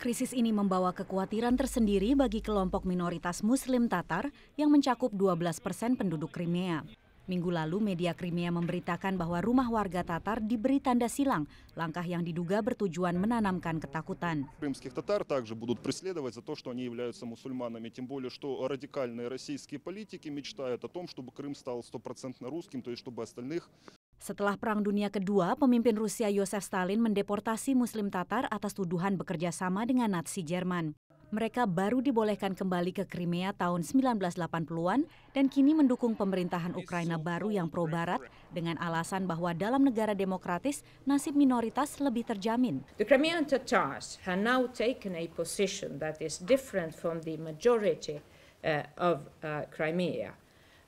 Krisis ini membawa kekhawatiran tersendiri bagi kelompok minoritas Muslim Tatar yang mencakup 12 persen penduduk Crimea. Minggu lalu, media Crimea memberitakan bahwa rumah warga Tatar diberi tanda silang, langkah yang diduga bertujuan menanamkan ketakutan. Tatar также будут преследовать за то, что они являются мусульманами, тем более, что радикальные российские политики мечтают о том, чтобы Крым стал стопроцентно русским, то есть чтобы остальных setelah Perang Dunia Kedua, pemimpin Rusia Yosef Stalin mendeportasi Muslim Tatar atas tuduhan bekerja sama dengan Nazi Jerman. Mereka baru dibolehkan kembali ke Crimea tahun 1980-an dan kini mendukung pemerintahan Ukraina baru yang pro-barat dengan alasan bahwa dalam negara demokratis nasib minoritas lebih terjamin. The Crimean Tatars have now taken a position that is different from the majority uh, of uh, Crimea.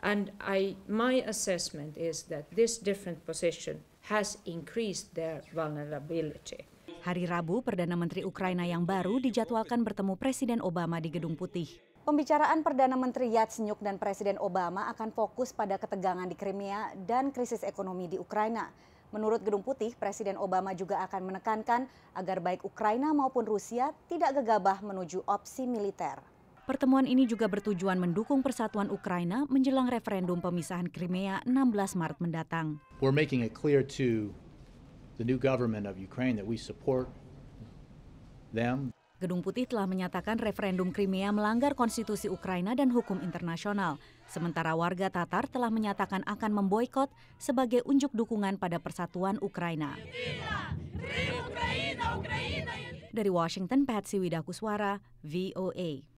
And I, my assessment is that this different position has increased their vulnerability. Hari Rabu, Perdana Menteri Ukraina yang baru dijadwalkan bertemu Presiden Obama di Gedung Putih. Pembicaraan Perdana Menteri Yatsenyuk dan Presiden Obama akan fokus pada ketegangan di Crimea dan krisis ekonomi di Ukraina. Menurut Gedung Putih, Presiden Obama juga akan menekankan agar baik Ukraina maupun Rusia tidak gegabah menuju opsi militer. Pertemuan ini juga bertujuan mendukung persatuan Ukraina menjelang referendum pemisahan Crimea 16 Maret mendatang. We're making it clear to the new government of Ukraine that we support them. Gedung Putih telah menyatakan referendum Crimea melanggar konstitusi Ukraina dan hukum internasional, sementara warga Tatar telah menyatakan akan memboikot sebagai unjuk dukungan pada persatuan Ukraina. Dari Washington, Patsy Widakuswara, VOA.